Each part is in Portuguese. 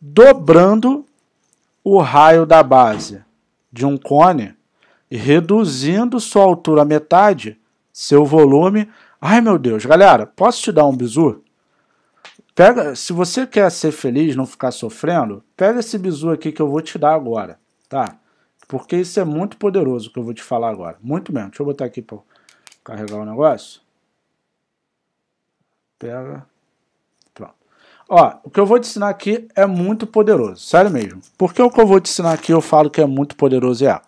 dobrando o raio da base de um cone e reduzindo sua altura à metade, seu volume. Ai meu Deus, galera, posso te dar um bizu? Pega, se você quer ser feliz, não ficar sofrendo, pega esse bizu aqui que eu vou te dar agora, tá? Porque isso é muito poderoso que eu vou te falar agora, muito mesmo. Deixa eu botar aqui para carregar o negócio. Pega. Ó, o que eu vou te ensinar aqui é muito poderoso, sério mesmo. Porque o que eu vou te ensinar aqui eu falo que é muito poderoso é.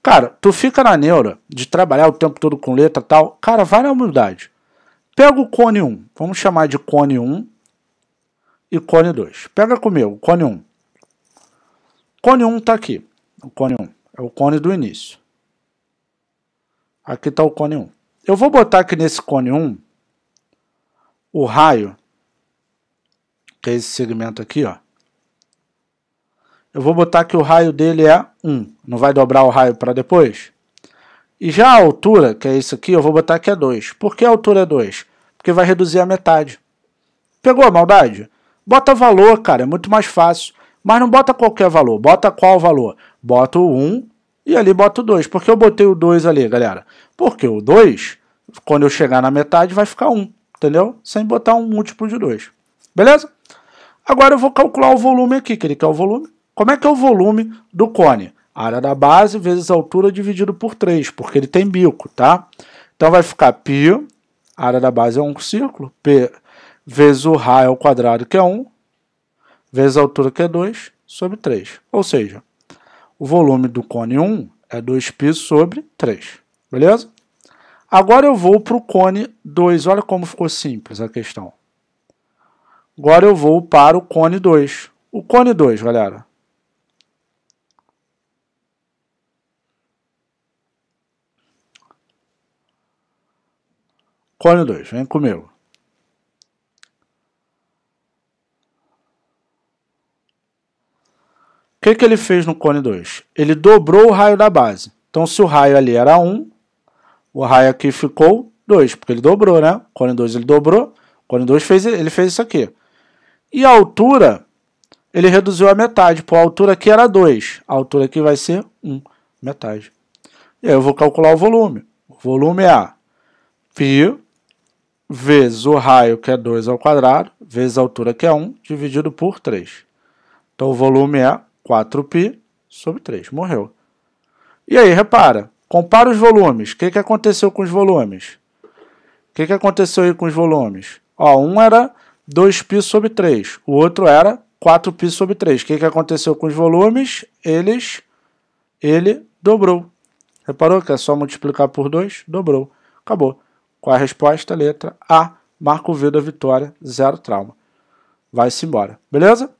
Cara, tu fica na neura de trabalhar o tempo todo com letra tal. Cara, vai na humildade. Pega o cone 1, vamos chamar de cone 1 e cone 2. Pega comigo, cone 1. Cone 1 tá aqui. O cone 1 é o cone do início. Aqui tá o cone 1. Eu vou botar aqui nesse cone 1 o raio que é esse segmento aqui, ó. Eu vou botar que o raio dele é 1, não vai dobrar o raio para depois. E já a altura, que é isso aqui, eu vou botar que é 2. Por que a altura é 2? Porque vai reduzir a metade. Pegou a maldade? Bota valor, cara, é muito mais fácil. Mas não bota qualquer valor, bota qual valor? Bota o 1 e ali bota o 2. Por que eu botei o 2 ali, galera? Porque o 2, quando eu chegar na metade, vai ficar 1, entendeu? Sem botar um múltiplo de 2. Beleza? Agora eu vou calcular o volume aqui, que ele quer é o volume. Como é que é o volume do cone? A área da base vezes a altura dividido por 3, porque ele tem bico, tá? Então vai ficar π, a área da base é um círculo, p vezes o raio ao quadrado, que é 1, vezes a altura, que é 2, sobre 3. Ou seja, o volume do cone 1 é 2π sobre 3, beleza? Agora eu vou para o cone 2, olha como ficou simples a questão. Agora eu vou para o cone 2. O cone 2, galera. Cone 2, vem comigo. O que, que ele fez no cone 2? Ele dobrou o raio da base. Então, se o raio ali era 1, o raio aqui ficou 2, porque ele dobrou, né? O cone 2 ele dobrou. O cone 2 fez, ele fez isso aqui. E a altura, ele reduziu a metade. Pô, a altura aqui era 2. A altura aqui vai ser 1, um, metade. E aí eu vou calcular o volume. O volume é Pi vezes o raio, que é 2 ao quadrado, vezes a altura, que é 1, dividido por 3. Então o volume é 4 pi sobre 3. Morreu. E aí, repara. Compara os volumes. O que, que aconteceu com os volumes? O que, que aconteceu aí com os volumes? Ó, um era 2 π sobre 3. O outro era 4 π sobre 3. O que, que aconteceu com os volumes? Eles, ele dobrou. Reparou que é só multiplicar por 2? Dobrou. Acabou. Qual a resposta? Letra A. Marco V da vitória, zero trauma. Vai-se embora. Beleza?